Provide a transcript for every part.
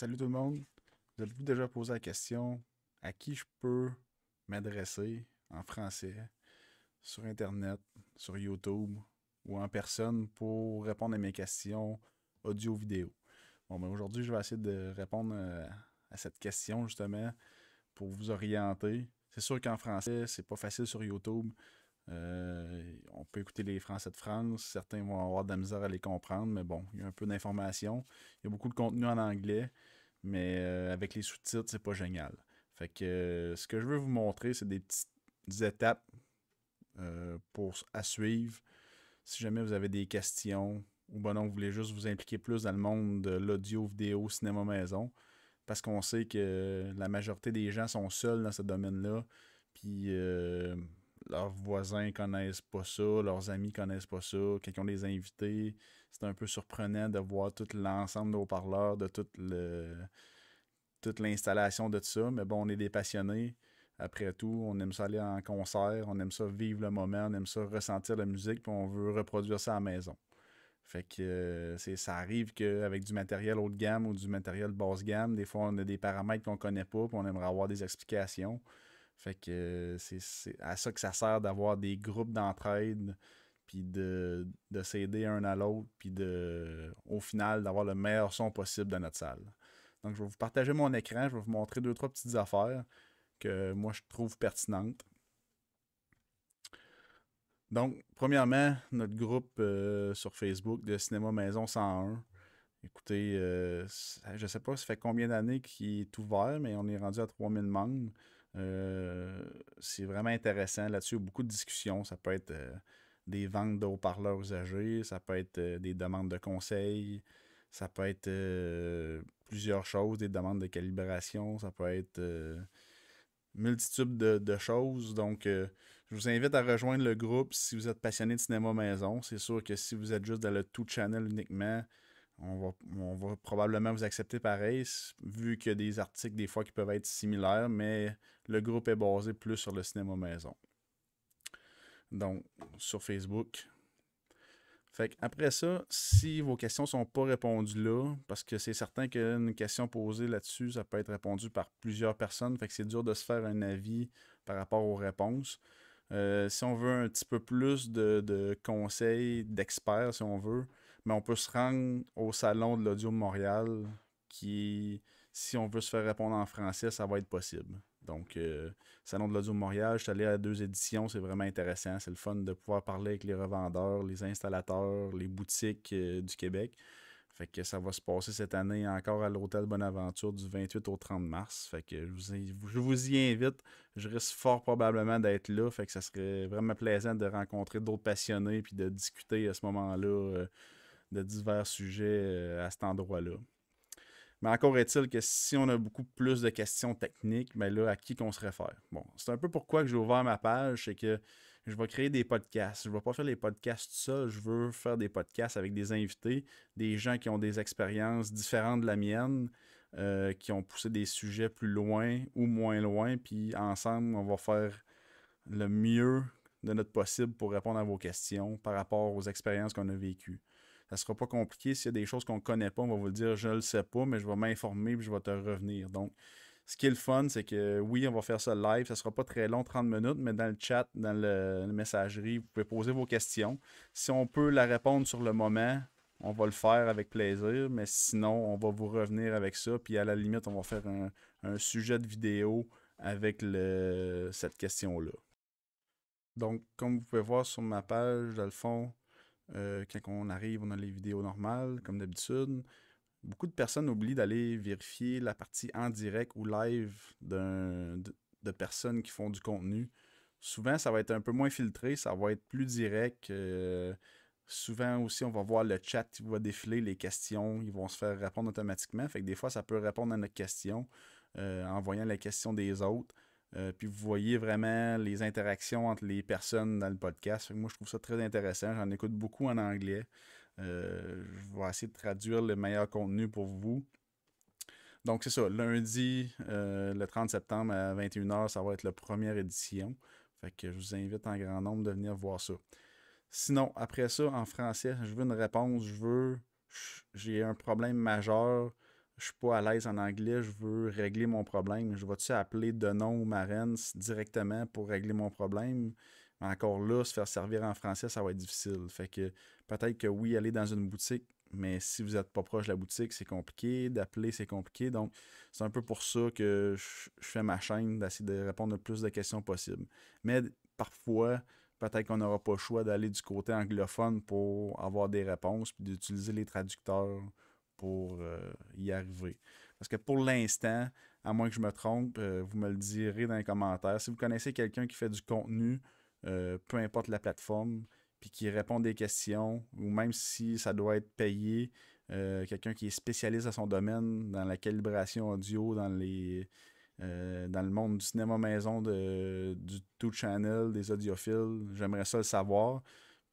Salut tout le monde. Vous avez-vous déjà posé la question à qui je peux m'adresser en français sur Internet, sur YouTube ou en personne pour répondre à mes questions audio-vidéo? Bon, mais ben, aujourd'hui, je vais essayer de répondre euh, à cette question justement pour vous orienter. C'est sûr qu'en français, c'est pas facile sur YouTube. Euh, on peut écouter les Français de France. Certains vont avoir de la misère à les comprendre, mais bon, il y a un peu d'informations. Il y a beaucoup de contenu en anglais, mais euh, avec les sous-titres, c'est pas génial. Fait que euh, ce que je veux vous montrer, c'est des petites étapes pour, à suivre. Si jamais vous avez des questions ou ben non, vous voulez juste vous impliquer plus dans le monde de l'audio, vidéo, cinéma maison, parce qu'on sait que la majorité des gens sont seuls dans ce domaine-là. Puis leurs voisins connaissent pas ça, leurs amis connaissent pas ça, quelqu'un les a invités. C'est un peu surprenant de voir tout l'ensemble de nos parleurs de toute l'installation de tout ça. Mais bon, on est des passionnés. Après tout, on aime ça aller en concert, on aime ça vivre le moment, on aime ça ressentir la musique, puis on veut reproduire ça à la maison. Fait que euh, ça arrive qu'avec du matériel haut de gamme ou du matériel basse gamme, des fois on a des paramètres qu'on connaît pas, puis on aimerait avoir des explications. Fait que c'est à ça que ça sert d'avoir des groupes d'entraide, puis de, de s'aider un à l'autre, puis de, au final, d'avoir le meilleur son possible dans notre salle. Donc, je vais vous partager mon écran, je vais vous montrer deux, trois petites affaires que moi je trouve pertinentes. Donc, premièrement, notre groupe euh, sur Facebook de Cinéma Maison 101. Écoutez, euh, je ne sais pas ça fait combien d'années qu'il est ouvert, mais on est rendu à 3000 membres. Euh, c'est vraiment intéressant là-dessus. Beaucoup de discussions. Ça peut être euh, des ventes de haut-parleurs usagés, ça peut être euh, des demandes de conseils, ça peut être plusieurs choses, des demandes de calibration, ça peut être multitude de, choses. Donc, je vous invite à rejoindre le groupe si vous êtes passionné de cinéma maison. C'est sûr que si vous êtes juste dans le tout channel uniquement, on va, probablement vous accepter pareil, vu qu'il y a des articles des fois qui peuvent être similaires, mais le groupe est basé plus sur le cinéma maison. Donc, sur Facebook. Fait après ça, si vos questions ne sont pas répondues là, parce que c'est certain qu'une question posée là-dessus, ça peut être répondu par plusieurs personnes, fait que c'est dur de se faire un avis par rapport aux réponses. Euh, si on veut un petit peu plus de, de conseils d'experts, si on veut, mais on peut se rendre au Salon de l'Audio de Montréal qui, si on veut se faire répondre en français, ça va être possible. Donc, euh, Salon de l'Audio de Montréal, je suis allé à deux éditions, c'est vraiment intéressant. C'est le fun de pouvoir parler avec les revendeurs, les installateurs, les boutiques euh, du Québec. Fait que ça va se passer cette année encore à l'hôtel Bonaventure du 28 au 30 mars. Fait que je vous, y, je vous y invite. Je risque fort probablement d'être là. Fait que ça serait vraiment plaisant de rencontrer d'autres passionnés puis de discuter à ce moment-là euh, de divers sujets euh, à cet endroit-là. Mais encore est-il que si on a beaucoup plus de questions techniques, mais ben là, à qui qu'on se réfère? Bon, c'est un peu pourquoi j'ai ouvert ma page, c'est que je vais créer des podcasts. Je ne vais pas faire les podcasts tout seul, je veux faire des podcasts avec des invités, des gens qui ont des expériences différentes de la mienne, euh, qui ont poussé des sujets plus loin ou moins loin, puis ensemble, on va faire le mieux de notre possible pour répondre à vos questions par rapport aux expériences qu'on a vécues ça ne sera pas compliqué. S'il y a des choses qu'on ne connaît pas, on va vous dire, je ne le sais pas, mais je vais m'informer et je vais te revenir. Donc, ce qui est le fun, c'est que oui, on va faire ça live. Ça ne sera pas très long, 30 minutes, mais dans le chat, dans le, la messagerie, vous pouvez poser vos questions. Si on peut la répondre sur le moment, on va le faire avec plaisir. Mais sinon, on va vous revenir avec ça. Puis à la limite, on va faire un, sujet de vidéo avec cette question-là. Donc, comme vous pouvez voir sur ma page, dans le fond, euh, quand on arrive, on a les vidéos normales, comme d'habitude. Beaucoup de personnes oublient d'aller vérifier la partie en direct ou live de, personnes qui font du contenu. Souvent, ça va être un peu moins filtré, ça va être plus direct. Euh, souvent aussi, on va voir le chat qui va défiler, les questions, ils vont se faire répondre automatiquement. des fois, ça peut répondre à notre question euh, en voyant la question des autres. Euh, puis vous voyez vraiment les interactions entre les personnes dans le podcast. Moi, je trouve ça très intéressant. J'en écoute beaucoup en anglais. Euh, je vais essayer de traduire le meilleur contenu pour vous. Donc, c'est ça. Lundi, euh, le 30 septembre à 21h, ça va être la première édition. Fait que je vous invite en grand nombre de venir voir ça. Sinon, après ça, en français, je veux une réponse. Je veux. J'ai un problème majeur je suis pas à l'aise en anglais, je veux régler mon problème. Je vais-tu appeler de ou Marens directement pour régler mon problème? encore là, se faire servir en français, ça va être difficile. Fait que peut-être que oui, aller dans une boutique, mais si vous n'êtes pas proche de la boutique, c'est compliqué. D'appeler, c'est compliqué. Donc, c'est un peu pour ça que je, fais ma chaîne, d'essayer de répondre le plus de questions possible. Mais parfois, peut-être qu'on n'aura pas le choix d'aller du côté anglophone pour avoir des réponses, puis d'utiliser les traducteurs pour euh, y arriver. Parce que pour l'instant, à moins que je me trompe, euh, vous me le direz dans les commentaires. Si vous connaissez quelqu'un qui fait du contenu, euh, peu importe la plateforme, puis qui répond des questions, ou même si ça doit être payé, quelqu'un qui est spécialiste à son domaine dans la calibration audio, dans les. dans le monde du cinéma maison, de, du tout channel, des audiophiles, j'aimerais ça le savoir.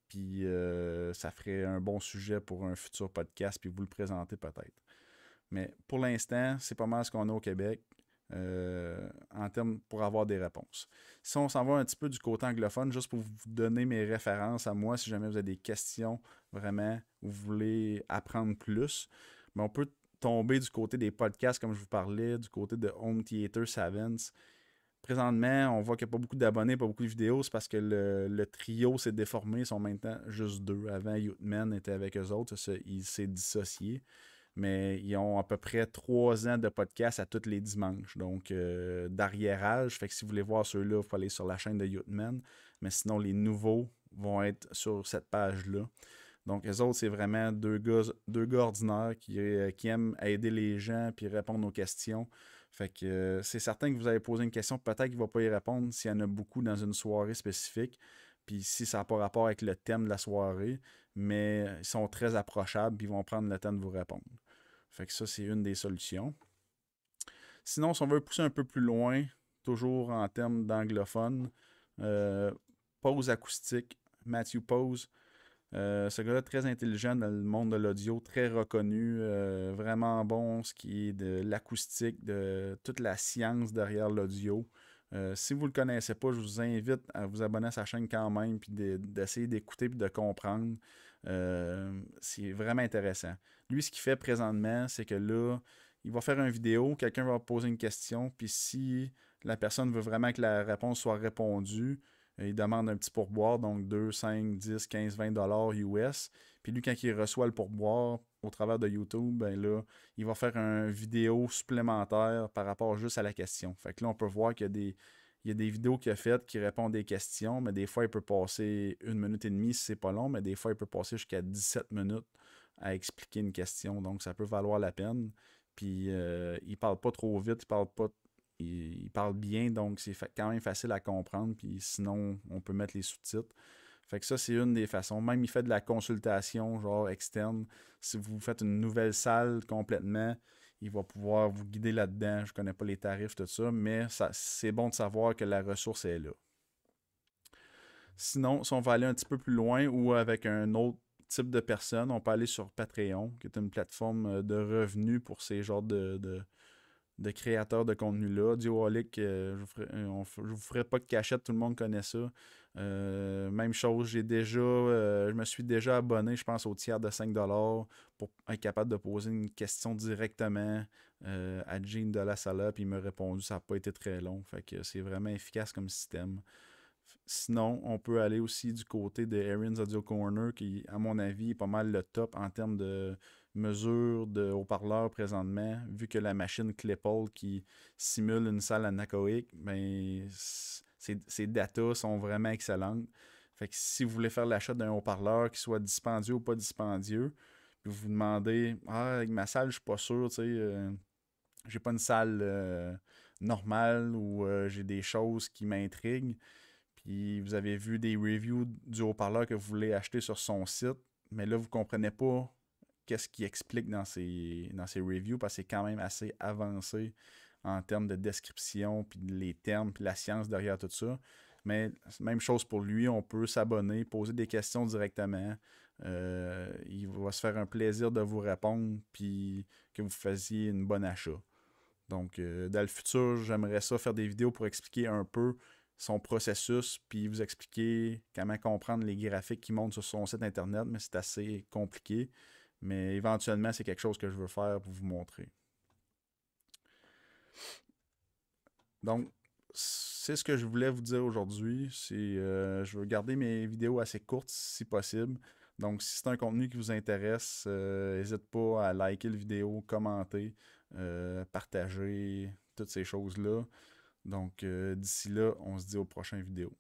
Puis euh, ça ferait un bon sujet pour un futur podcast, puis vous le présenter peut-être. Mais pour l'instant, c'est pas mal ce qu'on a au Québec euh, en termes pour avoir des réponses. Si on s'en va un petit peu du côté anglophone, juste pour vous donner mes références à moi, si jamais vous avez des questions vraiment vous voulez apprendre plus, mais ben, on peut tomber du côté des podcasts, comme je vous parlais, du côté de Home Theater Savants présentement, on voit qu'il n'y a pas beaucoup d'abonnés, pas beaucoup de vidéos. C'est parce que le, trio s'est déformé. Ils sont maintenant juste deux. Avant, Youthman était avec eux autres. ils il s'est dissocié. Mais ils ont à peu près trois ans de podcast à tous les dimanches. Donc, euh, d'arrière-âge, Fait que si vous voulez voir ceux-là, il faut aller sur la chaîne de Youthman. Mais sinon, les nouveaux vont être sur cette page-là. Donc, eux autres, c'est vraiment deux gars, ordinaires qui, euh, qui, aiment aider les gens puis répondre aux questions. Fait que euh, c'est certain que vous avez posé une question, peut-être qu'il ne va pas y répondre s'il y en a beaucoup dans une soirée spécifique, puis si ça n'a pas rapport avec le thème de la soirée, mais euh, ils sont très approchables, puis ils vont prendre le temps de vous répondre. Fait que ça, c'est une des solutions. Sinon, si on veut pousser un peu plus loin, toujours en termes d'anglophone, euh, pause acoustique, Matthew Pose, euh, ce gars-là, très intelligent dans le monde de l'audio, très reconnu, euh, vraiment bon, ce qui est de l'acoustique, de toute la science derrière l'audio. Euh, si vous ne le connaissez pas, je vous invite à vous abonner à sa chaîne quand même, puis d'essayer d'écouter et de comprendre. c'est vraiment intéressant. Lui, ce qu'il fait présentement, c'est que là, il va faire une vidéo, quelqu'un va poser une question, puis si la personne veut vraiment que la réponse soit répondue, il demande un petit pourboire, donc 2, 5, 10, 15, 20 dollars US. Puis lui, quand il reçoit le pourboire au travers de YouTube, ben là, il va faire une vidéo supplémentaire par rapport juste à la question. Fait que là, on peut voir qu'il y a des, des vidéos qu'il a faites qui répondent à des questions, mais des fois, il peut passer une minute et demie si c'est pas long, mais des fois, il peut passer jusqu'à 17 minutes à expliquer une question. Donc, ça peut valoir la peine. Puis, il euh, il parle pas trop vite, il parle pas il, parle bien, donc c'est quand même facile à comprendre. Puis sinon, on peut mettre les sous-titres. Fait que ça, c'est une des façons. Même, il fait de la consultation, genre externe. Si vous faites une nouvelle salle complètement, il va pouvoir vous guider là-dedans. Je ne connais pas les tarifs, tout ça, mais c'est bon de savoir que la ressource est là. Sinon, si on va aller un petit peu plus loin ou avec un autre type de personne, on peut aller sur Patreon, qui est une plateforme euh, de revenus pour ces genres de de créateurs de contenu-là. Euh, je euh, ne vous, ferai pas de cachette, tout le monde connaît ça. Euh, même chose, j'ai déjà, je me suis déjà abonné, je pense, au tiers de 5$ pour être capable de poser une question directement à jean de la puis Il m'a répondu, ça n'a pas été très long. Fait que c'est vraiment efficace comme système. Sinon, on peut aller aussi du côté de Aaron's Audio Corner, qui, à mon avis, est pas mal le top en termes de mesure de haut-parleurs présentement, vu que la machine Clipple qui simule une salle anachoïque, ben, ces datas sont vraiment excellentes. Fait que si vous voulez faire l'achat d'un haut-parleur qui soit dispendieux ou pas dispendieux, puis vous vous demandez Ah, avec ma salle, je suis pas sûr, tu sais, euh, j'ai pas une salle euh, normale ou euh, j'ai des choses qui m'intriguent vous avez vu des reviews du haut-parleur que vous voulez acheter sur son site, mais là, vous ne comprenez pas qu'est-ce qu'il explique dans ces dans reviews parce que c'est quand même assez avancé en termes de description, puis les termes, puis la science derrière tout ça. Mais même chose pour lui, on peut s'abonner, poser des questions directement. Euh, il va se faire un plaisir de vous répondre, puis que vous fassiez une bonne achat. Donc, euh, dans le futur, j'aimerais ça faire des vidéos pour expliquer un peu son processus, puis vous expliquer comment comprendre les graphiques qui montent sur son site internet, mais c'est assez compliqué. Mais éventuellement, c'est quelque chose que je veux faire pour vous montrer. Donc, c'est ce que je voulais vous dire aujourd'hui. Euh, je veux garder mes vidéos assez courtes si possible. Donc, si c'est un contenu qui vous intéresse, euh, n'hésitez pas à liker la vidéo, commenter, euh, partager, toutes ces choses-là. Donc, euh, d'ici là, on se dit aux prochaines vidéos.